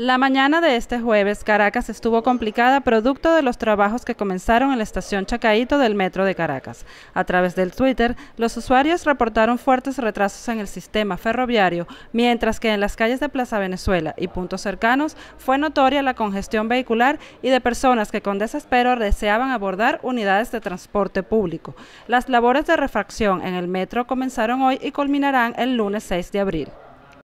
La mañana de este jueves, Caracas estuvo complicada producto de los trabajos que comenzaron en la estación Chacaito del Metro de Caracas. A través del Twitter, los usuarios reportaron fuertes retrasos en el sistema ferroviario, mientras que en las calles de Plaza Venezuela y puntos cercanos fue notoria la congestión vehicular y de personas que con desespero deseaban abordar unidades de transporte público. Las labores de refracción en el metro comenzaron hoy y culminarán el lunes 6 de abril.